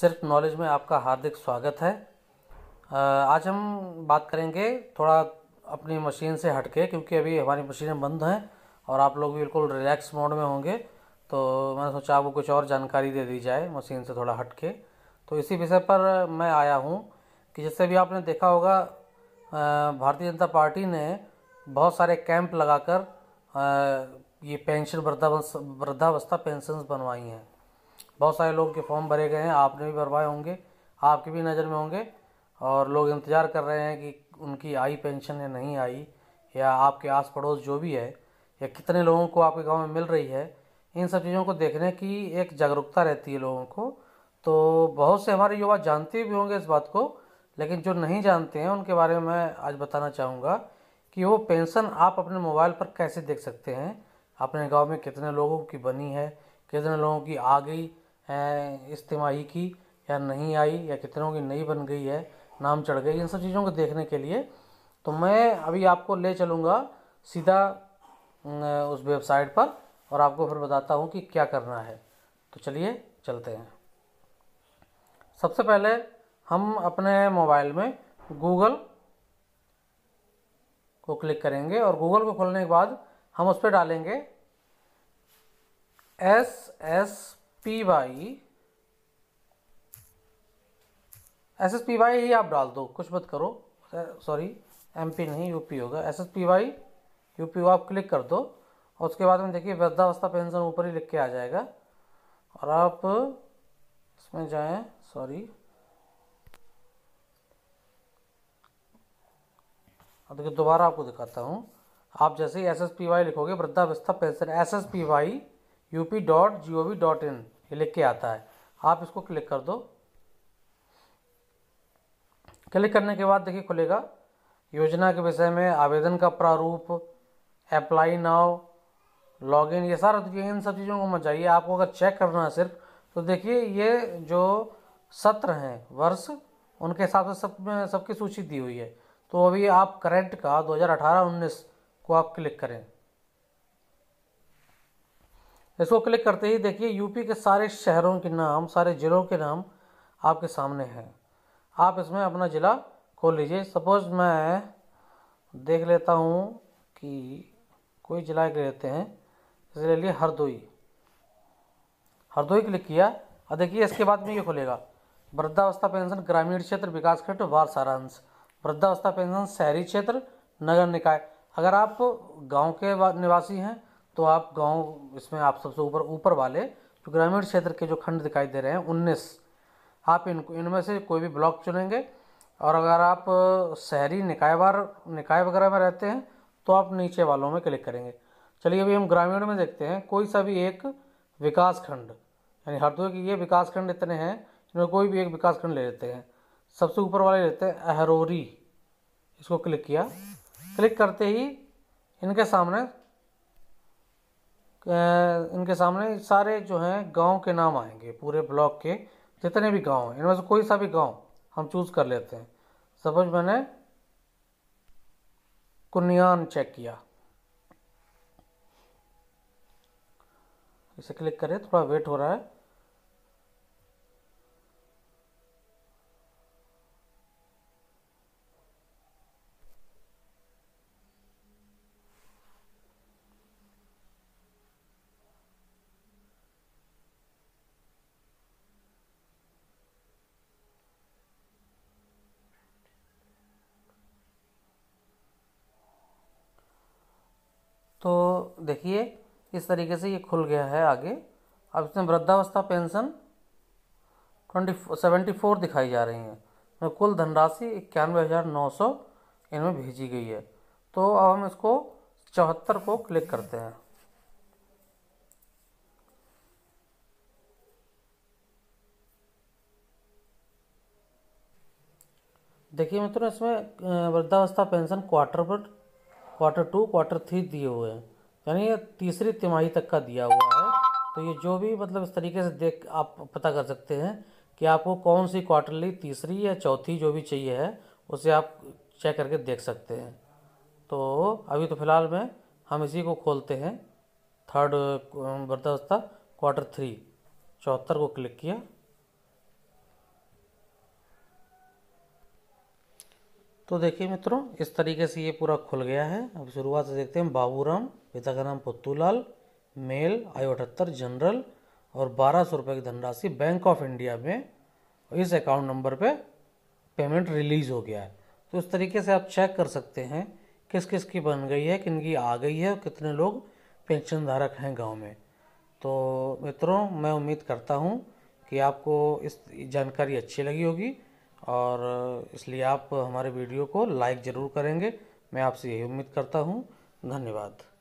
सिर्फ नॉलेज में आपका हार्दिक स्वागत है आज हम बात करेंगे थोड़ा अपनी मशीन से हटके क्योंकि अभी हमारी मशीनें बंद हैं और आप लोग बिल्कुल रिलैक्स मोड में होंगे तो मैंने सोचा आपको कुछ और जानकारी दे दी जाए मशीन से थोड़ा हटके तो इसी विषय पर मैं आया हूँ कि जैसे भी आपने देखा होगा भारतीय जनता पार्टी ने बहुत सारे कैंप लगाकर ये पेंशन वृद्धावस्था पेंशन बनवाई हैं बहुत सारे लोग के फॉर्म भरे गए हैं आपने भी भरवाए होंगे आपकी भी नज़र में होंगे और लोग इंतज़ार कर रहे हैं कि उनकी आई पेंशन या नहीं आई या आपके आस पड़ोस जो भी है या कितने लोगों को आपके गांव में मिल रही है इन सब चीज़ों को देखने की एक जागरूकता रहती है लोगों को तो बहुत से हमारे युवा जानते भी होंगे इस बात को लेकिन जो नहीं जानते हैं उनके बारे में मैं आज बताना चाहूँगा कि वो पेंशन आप अपने मोबाइल पर कैसे देख सकते हैं अपने गाँव में कितने लोगों की बनी है कितने लोगों की आ गई इस तिमाही की या नहीं आई या कितनों की नहीं बन गई है नाम चढ़ गई इन सब चीज़ों को देखने के लिए तो मैं अभी आपको ले चलूँगा सीधा उस वेबसाइट पर और आपको फिर बताता हूँ कि क्या करना है तो चलिए चलते हैं सबसे पहले हम अपने मोबाइल में गूगल को क्लिक करेंगे और गूगल को खोलने के बाद हम उस पर डालेंगे S S P Y S S P Y ही आप डाल दो कुछ मत करो सॉरी एम पी नहीं यू पी होगा S S P Y U P आप क्लिक कर दो और उसके बाद में देखिए वृद्धावस्था पेंशन ऊपर ही लिख के आ जाएगा और आप इसमें जाएं सॉरी अब देखिए दोबारा आपको दिखाता हूँ आप जैसे ही एस एस पी वाई लिखोगे वृद्धावस्था pension S S P Y U P dot G O V dot in ये लिख के आता है आप इसको क्लिक कर दो क्लिक करने के बाद देखिए खुलेगा योजना के विषय में आवेदन का प्रारूप अप्लाई नाउ लॉगिन ये सारा तो इन सब चीज़ों को मत जाइए आपको अगर चेक करना है सिर्फ तो देखिए ये जो सत्र हैं वर्ष उनके हिसाब से सब सबकी सूची दी हुई है तो अभी आप करंट का 2018-19 को आप क्लिक करें इसको क्लिक करते ही देखिए यूपी के सारे शहरों के नाम सारे ज़िलों के नाम आपके सामने हैं आप इसमें अपना ज़िला खोल लीजिए सपोज़ मैं देख लेता हूँ कि कोई ज़िला एक लेते हैं इसलिए लिए हरदोई हरदोई क्लिक किया और देखिए इसके बाद में ये खुलेगा वृद्धावस्था पेंशन ग्रामीण क्षेत्र विकास खंड वार सारांश वृद्धावस्था पेंशन शहरी क्षेत्र नगर निकाय अगर आप गांव के निवासी हैं तो आप गांव इसमें आप सबसे ऊपर ऊपर वाले जो ग्रामीण क्षेत्र के जो खंड दिखाई दे रहे हैं उन्नीस आप इनको इनमें से कोई भी ब्लॉक चुनेंगे और अगर आप शहरी निकायवार निकाय वगैरह में रहते हैं तो आप नीचे वालों में क्लिक करेंगे चलिए अभी हम ग्रामीण में देखते हैं कोई सा भी एक विकास खंड यानी हरदोई के ये विकास खंड इतने हैं इनमें कोई भी एक विकास खंड ले लेते हैं सबसे ऊपर वाले लेते हैं अहरोरी इसको क्लिक किया क्लिक करते ही इनके सामने इनके सामने सारे जो हैं गांव के नाम आएंगे पूरे ब्लॉक के जितने भी गांव हैं इनमें से कोई सा भी गांव हम चूज़ कर लेते हैं सपोज मैंने कुनियान चेक किया इसे क्लिक करें थोड़ा वेट हो रहा है तो देखिए इस तरीके से ये खुल गया है आगे अब इसमें वृद्धावस्था पेंशन ट्वेंटी सेवेंटी फोर दिखाई जा रही है तो कुल धनराशि इक्यानवे हज़ार नौ सौ इनमें भेजी गई है तो अब हम इसको चौहत्तर को क्लिक करते हैं देखिए मित्रों इसमें वृद्धावस्था पेंशन क्वार्टर पर क्वार्टर टू क्वार्टर थ्री दिए हुए हैं यानी ये तीसरी तिमाही तक का दिया हुआ है तो ये जो भी मतलब इस तरीके से देख आप पता कर सकते हैं कि आपको कौन सी क्वार्टरली तीसरी या चौथी जो भी चाहिए है उसे आप चेक करके देख सकते हैं तो अभी तो फ़िलहाल में हम इसी को खोलते हैं थर्ड बर्दास्ता क्वार्टर थ्री चौहत्तर को क्लिक किया तो देखिए मित्रों इस तरीके से ये पूरा खुल गया है अब शुरुआत से देखते हैं बाबूराम पिता का नाम पुतूलाल मेल आयु अठहत्तर जनरल और बारह सौ रुपये की धनराशि बैंक ऑफ इंडिया में इस अकाउंट नंबर पे पेमेंट रिलीज़ हो गया है तो इस तरीके से आप चेक कर सकते हैं किस किस की बन गई है किन की आ गई है और कितने लोग पेंशन धारक हैं गाँव में तो मित्रों मैं उम्मीद करता हूँ कि आपको इस जानकारी अच्छी लगी होगी और इसलिए आप हमारे वीडियो को लाइक ज़रूर करेंगे मैं आपसे यही उम्मीद करता हूँ धन्यवाद